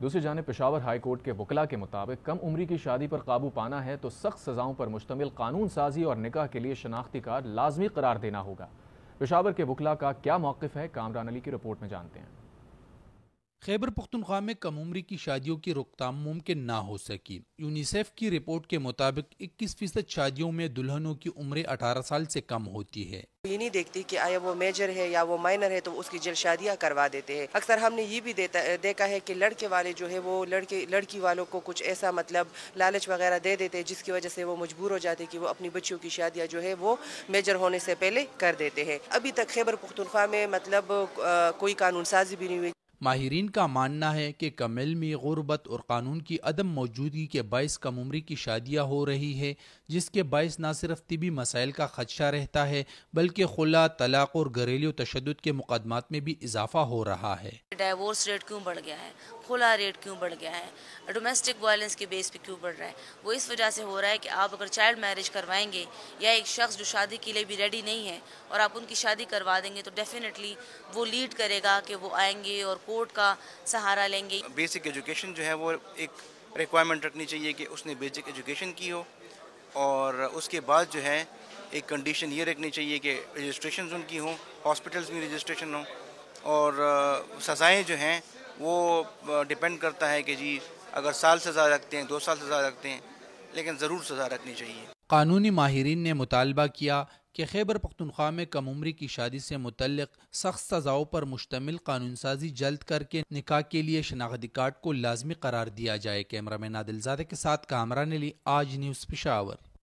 दूसरी जानब Peshawar high court के वकला के मुताबिक कम उम्री की शादी पर काबू पाना है तो सख्त सज़ाओं पर मुश्तमिल कानून साजी और निकाह के लिए शनाख्ती कार्ड लाजमी करार देना होगा पेशावर के वकला का क्या मौकफ़ है कामरान अली की रिपोर्ट में जानते हैं खैबर पख्तनख्वा में कम उम्र की शादियों की रोकथाम मुमकिन ना हो सकी यूनिसेफ की रिपोर्ट के मुताबिक 21 फीसद शादियों में दुल्हनों की उम्र 18 साल से कम होती है ये नहीं देखती कि आया वो मेजर है या वो माइनर है तो उसकी जल्द शादियाँ करवा देते हैं अक्सर हमने ये भी देखा है कि लड़के वाले जो है वो लड़के लड़की वालों को कुछ ऐसा मतलब लालच वगैरह दे देते हैं जिसकी वजह से वो मजबूर हो जाते कि वो अपनी बच्चियों की शादियाँ जो है वो मेजर होने से पहले कर देते हैं अभी तक खैबर पख्तनख्वा में मतलब कोई कानून साजी भी नहीं हुई माहरीन का मानना है कि कम इलमी गुरबत और कानून की अदम मौजूदगी के बायस कम उम्री की शादियाँ हो रही है जिसके बायस न सिर्फ तबी मसाइल का खदशा रहता है बल्कि खुला तलाक और घरेलू तशद के मुकदमात में भी इजाफा हो रहा है डाइवोर्स रेट क्यों बढ़ गया है खुला रेट क्यों बढ़ गया है डोमेस्टिक वायलेंस के बेस पे क्यों बढ़ रहा है वो इस वजह से हो रहा है कि आप अगर चाइल्ड मैरिज करवाएंगे या एक शख्स जो शादी के लिए भी रेडी नहीं है और आप उनकी शादी करवा देंगे तो डेफिनेटली वो लीड करेगा कि वो आएंगे और कोर्ट का सहारा लेंगे बेसिक एजुकेशन जो है वो एक रिक्वायरमेंट रखनी चाहिए कि उसने बेसिक एजुकेशन की हो और उसके बाद जो है एक कंडीशन ये रखनी चाहिए कि रजिस्ट्रेशन उनकी हों हॉस्पिटल्स में रजिस्ट्रेशन हो और सज़ाएँ जो हैं वो डिपेंड करता है कि जी अगर साल सज़ा रखते हैं दो साल सज़ा रखते हैं लेकिन ज़रूर सज़ा रखनी चाहिए कानूनी माहरीन ने मुतालबा किया कि खैबर पख्तनख्वा में कम उम्री की शादी से मुतल सख्त सज़ाओं पर मुश्तमिल कानून साजी जल्द करके निकाह के लिए शनाख्ती कार्ड को लाजमी करार दिया जाए कैमरा मैन आदिलजादे के साथ ने ली आज न्यूज़ पिशावर